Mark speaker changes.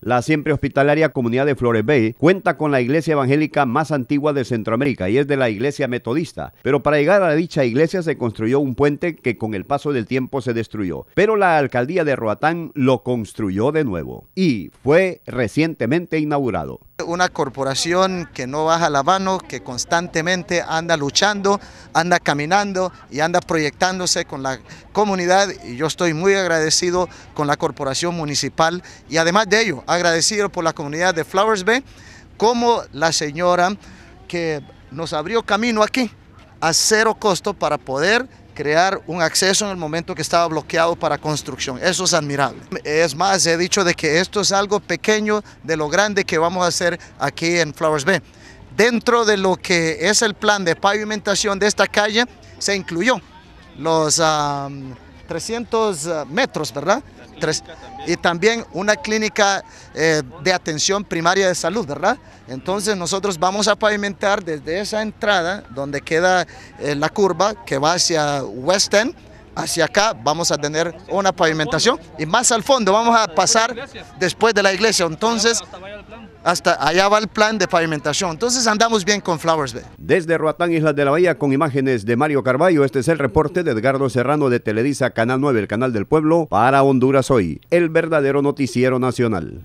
Speaker 1: La siempre hospitalaria comunidad de Flores Bay cuenta con la iglesia evangélica más antigua de Centroamérica y es de la iglesia metodista. Pero para llegar a dicha iglesia se construyó un puente que con el paso del tiempo se destruyó. Pero la alcaldía de Roatán lo construyó de nuevo y fue recientemente inaugurado.
Speaker 2: Una corporación que no baja la mano, que constantemente anda luchando, anda caminando y anda proyectándose con la comunidad y yo estoy muy agradecido con la corporación municipal y además de ello agradecido por la comunidad de Flowers Bay, como la señora que nos abrió camino aquí a cero costo para poder crear un acceso en el momento que estaba bloqueado para construcción. Eso es admirable. Es más, he dicho de que esto es algo pequeño de lo grande que vamos a hacer aquí en Flowers Bay. Dentro de lo que es el plan de pavimentación de esta calle, se incluyó los... 300 eh, metros, ¿verdad? Tres, Y también una clínica eh, de atención primaria de salud, ¿verdad? Entonces nosotros vamos a pavimentar desde esa entrada donde queda eh, la curva que va hacia West End, hacia acá vamos a tener una pavimentación y más al fondo vamos a pasar después de la iglesia. Entonces hasta allá va el plan de pavimentación. Entonces andamos bien con Flowers Bay.
Speaker 1: Desde Roatán, Islas de la Bahía, con imágenes de Mario Carballo, este es el reporte de Edgardo Serrano de Televisa Canal 9, el canal del pueblo, para Honduras Hoy, el verdadero noticiero nacional.